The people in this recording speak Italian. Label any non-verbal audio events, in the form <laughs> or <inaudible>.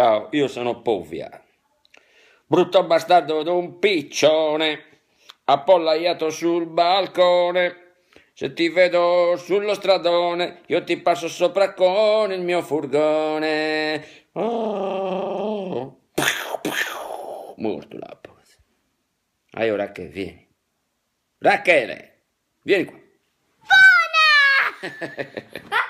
Ciao, io sono Povia. Brutto bastardo d'un piccione, appollaiato sul balcone. Se ti vedo sullo stradone, io ti passo sopra con il mio furgone. Oh. Morto la pose. Allora ah, Rachele, vieni. Rachele, vieni qua. Buona! <laughs>